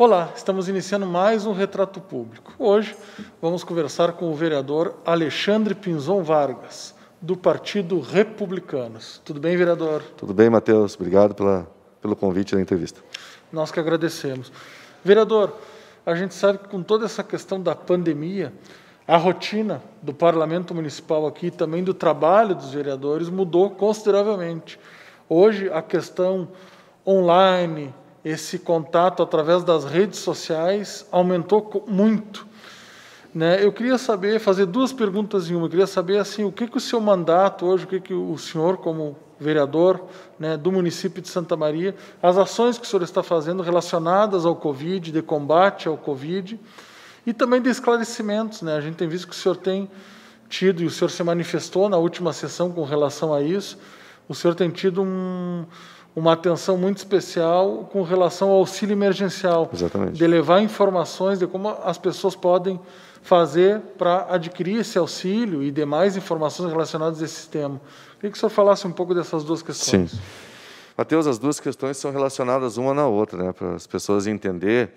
Olá, estamos iniciando mais um Retrato Público. Hoje vamos conversar com o vereador Alexandre Pinzon Vargas, do Partido Republicanos. Tudo bem, vereador? Tudo bem, Matheus. Obrigado pela, pelo convite da entrevista. Nós que agradecemos. Vereador, a gente sabe que com toda essa questão da pandemia, a rotina do parlamento municipal aqui, também do trabalho dos vereadores, mudou consideravelmente. Hoje, a questão online, esse contato através das redes sociais aumentou muito. Né? Eu queria saber, fazer duas perguntas em uma. Eu queria saber assim, o que, que o seu mandato hoje, o que, que o senhor, como vereador né, do município de Santa Maria, as ações que o senhor está fazendo relacionadas ao Covid, de combate ao Covid, e também de esclarecimentos. Né? A gente tem visto que o senhor tem tido, e o senhor se manifestou na última sessão com relação a isso, o senhor tem tido um uma atenção muito especial com relação ao auxílio emergencial. Exatamente. De levar informações de como as pessoas podem fazer para adquirir esse auxílio e demais informações relacionadas a esse sistema. Queria que o senhor falasse um pouco dessas duas questões. Sim. Mateus, as duas questões são relacionadas uma na outra, né? para as pessoas entenderem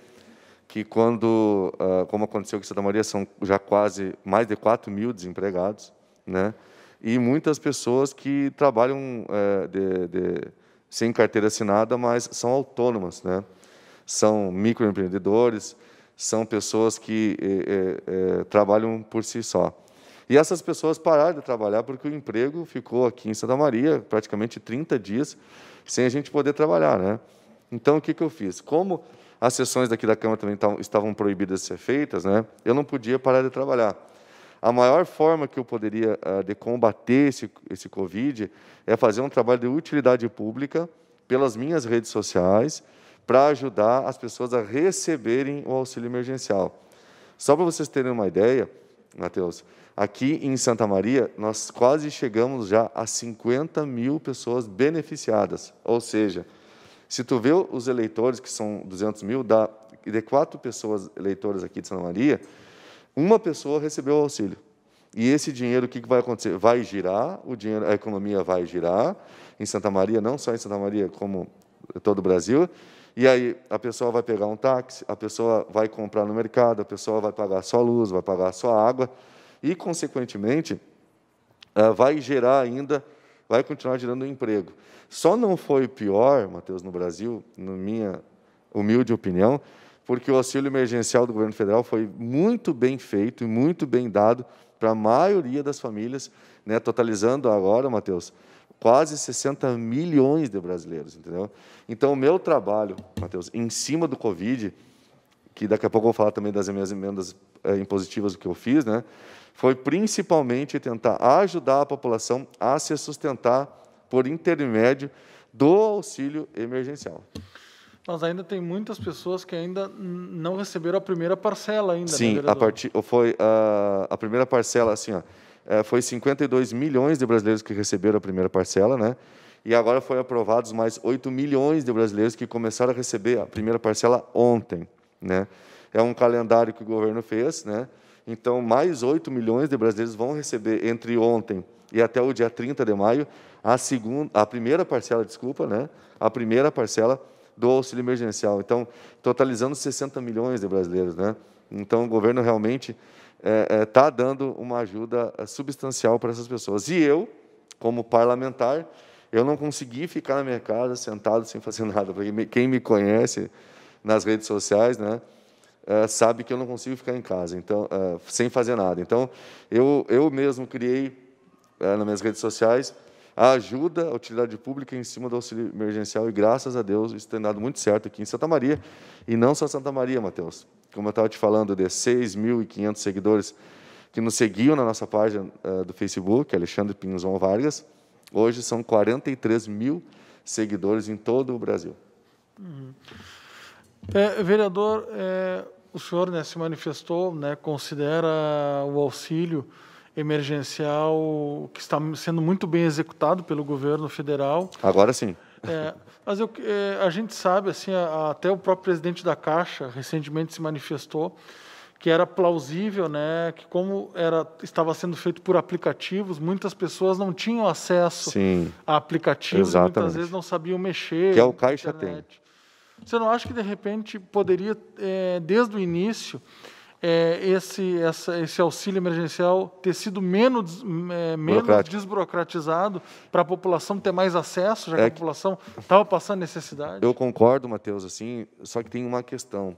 que quando, ah, como aconteceu aqui Santa Maria, são já quase mais de 4 mil desempregados, né? e muitas pessoas que trabalham eh, de, de sem carteira assinada, mas são autônomas, né? são microempreendedores, são pessoas que é, é, trabalham por si só. E essas pessoas pararam de trabalhar porque o emprego ficou aqui em Santa Maria praticamente 30 dias sem a gente poder trabalhar. Né? Então, o que, que eu fiz? Como as sessões daqui da Câmara também estavam proibidas de ser feitas, né? eu não podia parar de trabalhar a maior forma que eu poderia ah, de combater esse, esse Covid é fazer um trabalho de utilidade pública pelas minhas redes sociais para ajudar as pessoas a receberem o auxílio emergencial. Só para vocês terem uma ideia, Matheus, aqui em Santa Maria, nós quase chegamos já a 50 mil pessoas beneficiadas. Ou seja, se tu vê os eleitores, que são 200 mil, dá, de quatro pessoas eleitoras aqui de Santa Maria, uma pessoa recebeu o auxílio. E esse dinheiro, o que vai acontecer? Vai girar, o dinheiro, a economia vai girar em Santa Maria, não só em Santa Maria, como todo o Brasil. E aí a pessoa vai pegar um táxi, a pessoa vai comprar no mercado, a pessoa vai pagar só luz, vai pagar só água e, consequentemente, eh, vai gerar ainda, vai continuar gerando emprego. Só não foi pior, Matheus, no Brasil, na minha humilde opinião, porque o auxílio emergencial do governo federal foi muito bem feito e muito bem dado para a maioria das famílias, né, totalizando agora, Matheus, quase 60 milhões de brasileiros, entendeu? Então, o meu trabalho, Matheus, em cima do Covid, que daqui a pouco eu vou falar também das minhas emendas é, impositivas que eu fiz, né, foi principalmente tentar ajudar a população a se sustentar por intermédio do auxílio emergencial mas ainda tem muitas pessoas que ainda não receberam a primeira parcela ainda. Né, Sim, né, a partir foi a, a primeira parcela assim, ó, é, foi 52 milhões de brasileiros que receberam a primeira parcela, né? E agora foi aprovados mais 8 milhões de brasileiros que começaram a receber a primeira parcela ontem, né? É um calendário que o governo fez, né? Então, mais 8 milhões de brasileiros vão receber entre ontem e até o dia 30 de maio a segunda, a primeira parcela, desculpa, né? A primeira parcela do auxílio emergencial. Então, totalizando 60 milhões de brasileiros. Né? Então, o governo realmente está é, é, tá dando uma ajuda é, substancial para essas pessoas. E eu, como parlamentar, eu não consegui ficar na minha casa sentado sem fazer nada, porque quem me conhece nas redes sociais, né, é, sabe que eu não consigo ficar em casa, então, é, sem fazer nada. Então, eu eu mesmo criei nas minhas redes sociais a ajuda a utilidade pública em cima do auxílio emergencial e, graças a Deus, isso tem dado muito certo aqui em Santa Maria. E não só Santa Maria, Matheus. Como eu estava te falando, de 6.500 seguidores que nos seguiam na nossa página uh, do Facebook, Alexandre Pinzon Vargas, hoje são 43 mil seguidores em todo o Brasil. Uhum. É, vereador, é, o senhor né, se manifestou, né, considera o auxílio emergencial que está sendo muito bem executado pelo governo federal. Agora sim. É, mas eu, é, a gente sabe, assim, a, até o próprio presidente da Caixa recentemente se manifestou que era plausível, né, que como era estava sendo feito por aplicativos, muitas pessoas não tinham acesso Sim, a aplicativos, exatamente. muitas vezes não sabiam mexer. Que é o Caixa internet. tem. Você não acha que de repente poderia, é, desde o início, é, esse, essa, esse auxílio emergencial ter sido menos, é, menos desburocratizado para a população ter mais acesso, já que é a população estava passando necessidade. Eu concordo, Matheus, assim, só que tem uma questão.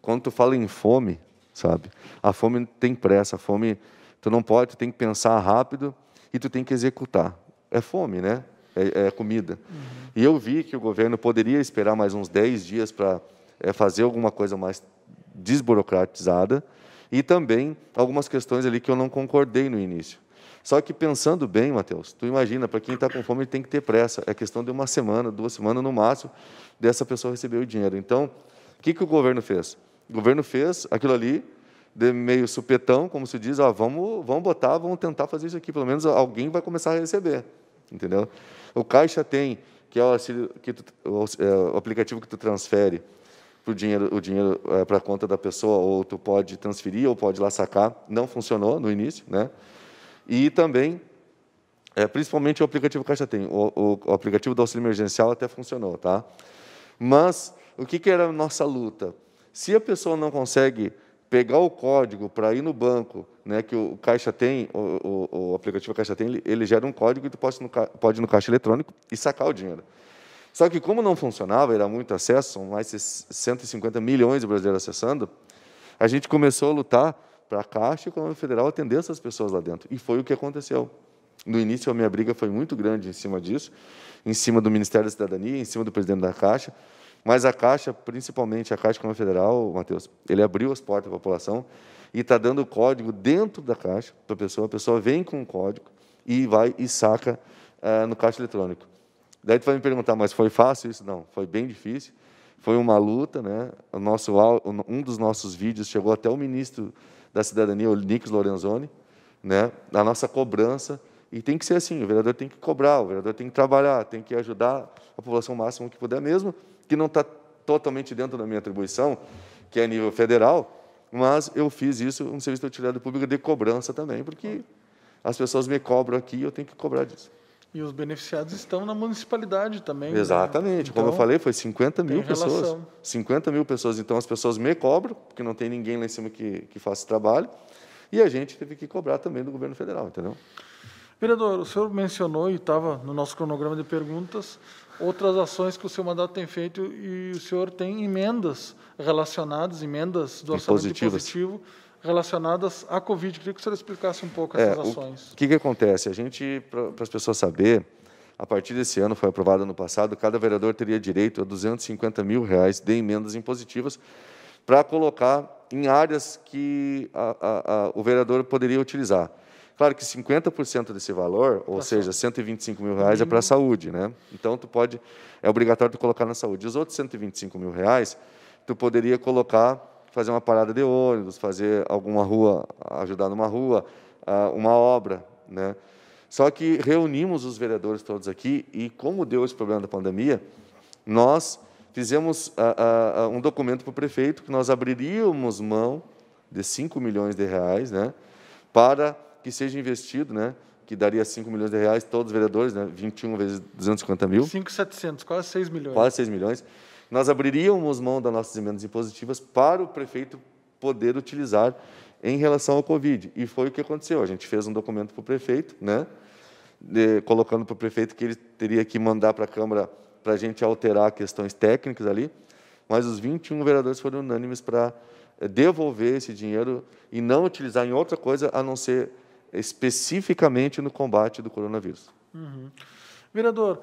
Quando tu fala em fome, sabe? A fome tem pressa, a fome tu não pode, tu tem que pensar rápido e tu tem que executar. É fome, né? É, é comida. Uhum. E eu vi que o governo poderia esperar mais uns 10 dias para é, fazer alguma coisa mais desburocratizada, e também algumas questões ali que eu não concordei no início. Só que pensando bem, Matheus, tu imagina, para quem está com fome, ele tem que ter pressa. É questão de uma semana, duas semanas no máximo, dessa pessoa receber o dinheiro. Então, o que, que o governo fez? O governo fez aquilo ali, de meio supetão, como se diz, ah, vamos, vamos botar, vamos tentar fazer isso aqui, pelo menos alguém vai começar a receber. Entendeu? O Caixa tem, que é o, que tu, o, é, o aplicativo que tu transfere o dinheiro, o dinheiro é, para a conta da pessoa, ou tu pode transferir, ou pode lá sacar. Não funcionou no início, né? E também, é, principalmente o aplicativo Caixa Tem. O, o, o aplicativo do auxílio emergencial até funcionou, tá? Mas o que, que era a nossa luta? Se a pessoa não consegue pegar o código para ir no banco, né, que o Caixa tem, o, o, o aplicativo Caixa tem, ele, ele, gera um código e tu pode, no, pode ir no caixa eletrônico e sacar o dinheiro. Só que como não funcionava, era muito acesso, são mais de 150 milhões de brasileiros acessando, a gente começou a lutar para a Caixa Econômica Federal atender essas pessoas lá dentro. E foi o que aconteceu. No início, a minha briga foi muito grande em cima disso, em cima do Ministério da Cidadania, em cima do presidente da Caixa, mas a Caixa, principalmente a Caixa Econômica Federal, Matheus, ele abriu as portas para a população e está dando o código dentro da Caixa para a pessoa. A pessoa vem com o código e vai e saca uh, no caixa eletrônico. Daí tu vai me perguntar, mas foi fácil isso? Não, foi bem difícil. Foi uma luta, né? O nosso, um dos nossos vídeos chegou até o ministro da Cidadania, o Nix Lorenzoni, né? A nossa cobrança e tem que ser assim, o vereador tem que cobrar, o vereador tem que trabalhar, tem que ajudar a população o que puder mesmo, que não está totalmente dentro da minha atribuição, que é a nível federal, mas eu fiz isso, um serviço de utilidade pública de cobrança também, porque as pessoas me cobram aqui e eu tenho que cobrar disso. E os beneficiados estão na municipalidade também. Né? Exatamente. Então, Como eu então, falei, foi 50 mil pessoas. 50 mil pessoas. Então, as pessoas me cobram, porque não tem ninguém lá em cima que, que faça trabalho. E a gente teve que cobrar também do governo federal, entendeu? Vereador, o senhor mencionou e estava no nosso cronograma de perguntas outras ações que o seu mandato tem feito e o senhor tem emendas relacionadas, emendas do orçamento positivo relacionadas à Covid. Queria que o senhor explicasse um pouco é, essas é, ações. O que, que acontece? A gente, para as pessoas saberem, a partir desse ano, foi aprovado ano passado, cada vereador teria direito a 250 mil reais de emendas impositivas para colocar em áreas que a, a, a, o vereador poderia utilizar. Claro que 50% desse valor, ou pra seja, 125 mil reais, é para a uhum. saúde, né? Então tu pode, é obrigatório tu colocar na saúde. Os outros 125 mil reais, tu poderia colocar fazer uma parada de ônibus, fazer alguma rua, ajudar numa rua, ah, uma obra, né? Só que reunimos os vereadores todos aqui e, como deu esse problema da pandemia, nós fizemos ah, ah, um documento para o prefeito que nós abriríamos mão de 5 milhões de reais né, para que seja investido, né, que daria 5 milhões de reais, todos os vereadores, né, 21 vezes 250 mil. 5,700, quase 6 milhões. Quase 6 milhões nós abriríamos mão das nossas emendas impositivas para o prefeito poder utilizar em relação ao Covid. E foi o que aconteceu. A gente fez um documento para o prefeito, né? De, colocando para o prefeito que ele teria que mandar para a Câmara para a gente alterar questões técnicas ali, mas os 21 vereadores foram unânimes para eh, devolver esse dinheiro e não utilizar em outra coisa a não ser especificamente no combate do coronavírus. Uhum. Vereador,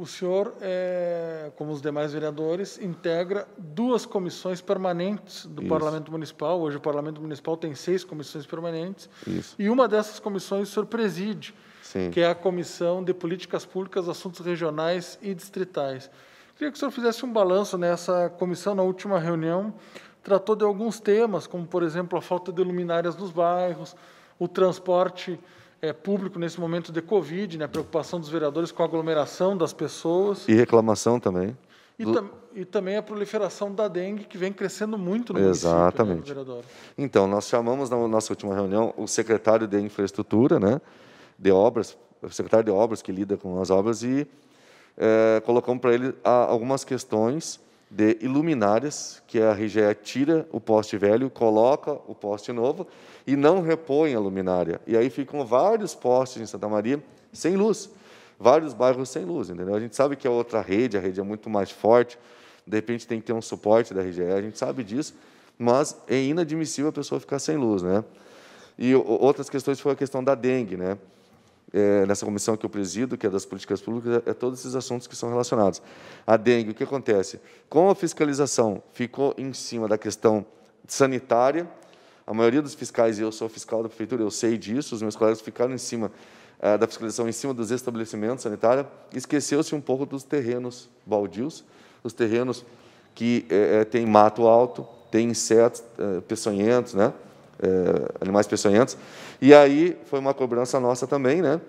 o senhor, é, como os demais vereadores, integra duas comissões permanentes do Isso. Parlamento Municipal. Hoje o Parlamento Municipal tem seis comissões permanentes. Isso. E uma dessas comissões o senhor preside, Sim. que é a Comissão de Políticas Públicas, Assuntos Regionais e Distritais. Queria que o senhor fizesse um balanço nessa comissão, na última reunião, tratou de alguns temas, como, por exemplo, a falta de luminárias nos bairros, o transporte é, público nesse momento de Covid, né? preocupação dos vereadores com a aglomeração das pessoas. E reclamação também. E, tam e também a proliferação da dengue, que vem crescendo muito no Exatamente. município. Né, então, nós chamamos na nossa última reunião o secretário de infraestrutura, né? de obras, o secretário de obras que lida com as obras, e é, colocamos para ele ah, algumas questões de iluminárias, que a RGE tira o poste velho, coloca o poste novo e não repõe a luminária. E aí ficam vários postes em Santa Maria sem luz, vários bairros sem luz, entendeu? A gente sabe que é outra rede, a rede é muito mais forte, de repente tem que ter um suporte da RGE, a gente sabe disso, mas é inadmissível a pessoa ficar sem luz, né? E outras questões foi a questão da dengue, né? é, nessa comissão que eu presido, que é das políticas públicas, é, é todos esses assuntos que são relacionados. A dengue, o que acontece? Com a fiscalização, ficou em cima da questão sanitária, a maioria dos fiscais, e eu sou fiscal da prefeitura, eu sei disso, os meus colegas ficaram em cima é, da fiscalização, em cima dos estabelecimentos sanitários, esqueceu-se um pouco dos terrenos baldios, os terrenos que é, é tem mato alto, tem insetos é, peçonhentos, né? é, animais peçonhentos. E aí foi uma cobrança nossa também, né?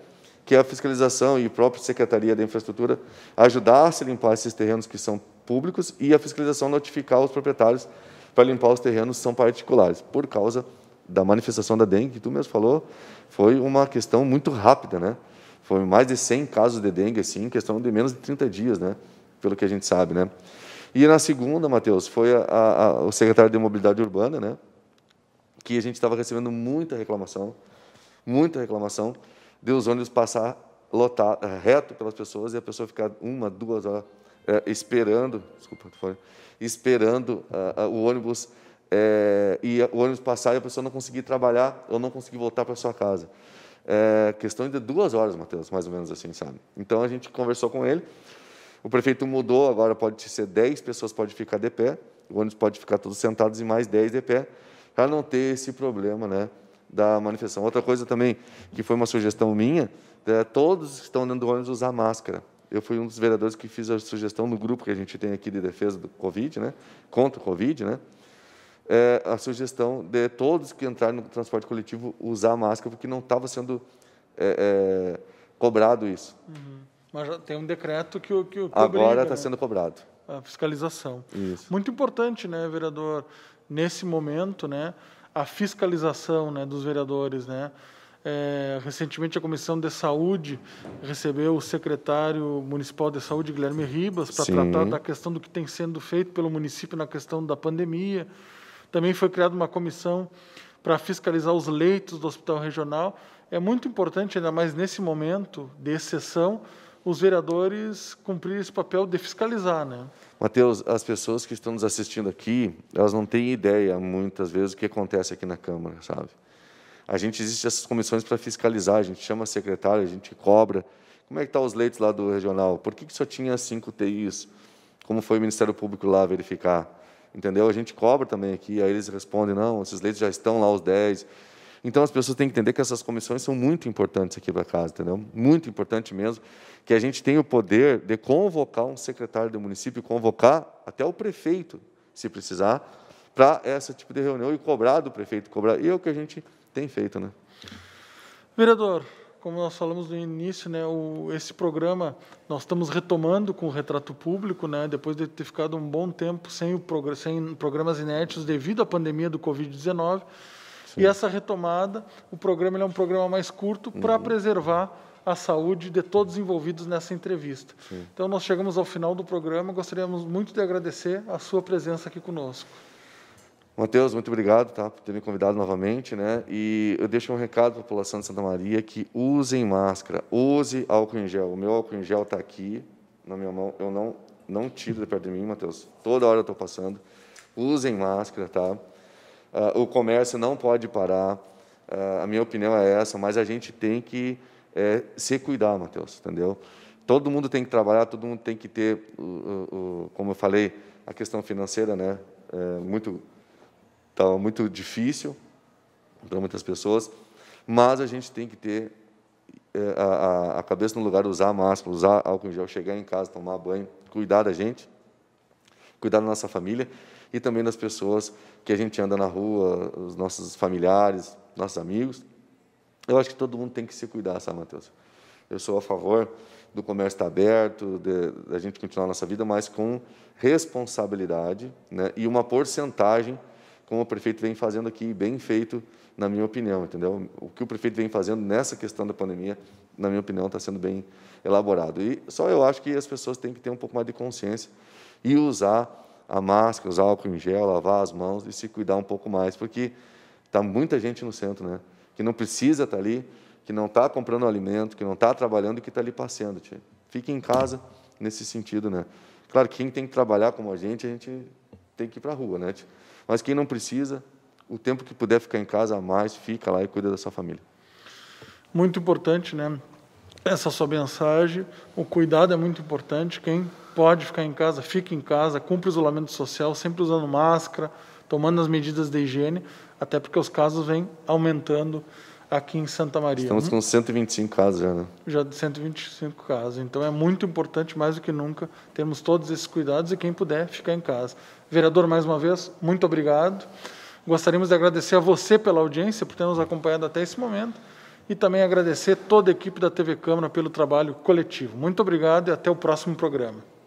que a fiscalização e a própria Secretaria da Infraestrutura ajudasse a limpar esses terrenos que são públicos e a fiscalização notificar os proprietários para limpar os terrenos que são particulares, por causa da manifestação da dengue, que tu mesmo falou, foi uma questão muito rápida, né? Foi mais de 100 casos de dengue, assim, em questão de menos de 30 dias, né? Pelo que a gente sabe, né? E na segunda, Matheus, foi a, a, o secretário de Mobilidade Urbana, né? que a gente estava recebendo muita reclamação, muita reclamação, de os ônibus passar lotar, eh, reto pelas pessoas e a pessoa ficar uma, duas horas é, esperando, desculpa, foi, esperando eh, o ônibus é, e o ônibus passar e a pessoa não conseguir trabalhar ou não conseguir voltar para sua casa. É, questão de duas horas, Matheus, mais ou menos assim, sabe? Então a gente conversou com ele. O prefeito mudou, agora pode ser 10 pessoas pode ficar de pé, o ônibus pode ficar todos sentados e mais 10 de pé para não ter esse problema né, da manifestação. Outra coisa também, que foi uma sugestão minha, é todos que estão dentro do ônibus usar máscara. Eu fui um dos vereadores que fiz a sugestão no grupo que a gente tem aqui de defesa do Covid, né, contra o Covid, né, é a sugestão de todos que entrarem no transporte coletivo usar máscara, porque não estava sendo é, é, cobrado isso. Uhum. Mas já tem um decreto que o que, que Agora está né? sendo cobrado. A fiscalização. Isso. Muito importante, né, vereador? nesse momento, né, a fiscalização né, dos vereadores. Né? É, recentemente, a Comissão de Saúde recebeu o secretário municipal de saúde, Guilherme Ribas, para tratar da questão do que tem sendo feito pelo município na questão da pandemia. Também foi criada uma comissão para fiscalizar os leitos do hospital regional. É muito importante, ainda mais nesse momento de exceção, os vereadores cumprir esse papel de fiscalizar. Né? Mateus, as pessoas que estão nos assistindo aqui, elas não têm ideia muitas vezes do que acontece aqui na Câmara, sabe? A gente existe essas comissões para fiscalizar, a gente chama a secretária, a gente cobra. Como é que estão tá os leitos lá do regional? Por que, que só tinha cinco TIs? Como foi o Ministério Público lá verificar? Entendeu? A gente cobra também aqui, aí eles respondem, não, esses leitos já estão lá os 10 então as pessoas têm que entender que essas comissões são muito importantes aqui para casa, entendeu? Muito importante mesmo que a gente tenha o poder de convocar um secretário do município, convocar até o prefeito, se precisar, para esse tipo de reunião e cobrar do prefeito, cobrar. E é o que a gente tem feito, né? Vereador, como nós falamos no início, né, o, esse programa nós estamos retomando com o retrato público, né, depois de ter ficado um bom tempo sem, o, sem programas inéditos devido à pandemia do Covid-19. Sim. E essa retomada, o programa é um programa mais curto para uhum. preservar a saúde de todos envolvidos nessa entrevista. Sim. Então, nós chegamos ao final do programa. Gostaríamos muito de agradecer a sua presença aqui conosco. Matheus, muito obrigado tá, por ter me convidado novamente. Né? E eu deixo um recado para a população de Santa Maria que usem máscara, use álcool em gel. O meu álcool em gel está aqui na minha mão. Eu não, não tiro de perto de mim, Matheus. Toda hora eu estou passando. Usem máscara, tá? Ah, o comércio não pode parar. Ah, a minha opinião é essa, mas a gente tem que é, se cuidar, Matheus, entendeu? Todo mundo tem que trabalhar, todo mundo tem que ter, o, o, como eu falei, a questão financeira, né? É muito, tá muito difícil para muitas pessoas, mas a gente tem que ter é, a, a cabeça no lugar, usar máscara, usar álcool em gel, chegar em casa, tomar banho, cuidar da gente, cuidar da nossa família e também das pessoas que a gente anda na rua, os nossos familiares, nossos amigos. Eu acho que todo mundo tem que se cuidar, sabe, Matheus? Eu sou a favor do comércio estar aberto, da gente continuar a nossa vida, mas com responsabilidade né? e uma porcentagem, como o prefeito vem fazendo aqui, bem feito, na minha opinião, entendeu? O que o prefeito vem fazendo nessa questão da pandemia, na minha opinião, está sendo bem elaborado. E só eu acho que as pessoas têm que ter um pouco mais de consciência e usar a máscara, usar álcool em gel, lavar as mãos e se cuidar um pouco mais, porque está muita gente no centro, né? Que não precisa estar tá ali, que não está comprando alimento, que não está trabalhando e que está ali passeando. Tia. Fique em casa nesse sentido, né? Claro, quem tem que trabalhar como a gente, a gente tem que ir para a rua, né? Tia? Mas quem não precisa, o tempo que puder ficar em casa a mais, fica lá e cuida da sua família. Muito importante, né? essa sua mensagem. O cuidado é muito importante. Quem pode ficar em casa, fique em casa, cumpre o isolamento social, sempre usando máscara, tomando as medidas de higiene, até porque os casos vêm aumentando aqui em Santa Maria. Estamos né? com 125 casos já, né? Já de 125 casos. Então é muito importante, mais do que nunca, termos todos esses cuidados e quem puder ficar em casa. Vereador, mais uma vez, muito obrigado. Gostaríamos de agradecer a você pela audiência, por ter nos acompanhado até esse momento e também agradecer toda a equipe da TV Câmara pelo trabalho coletivo. Muito obrigado e até o próximo programa.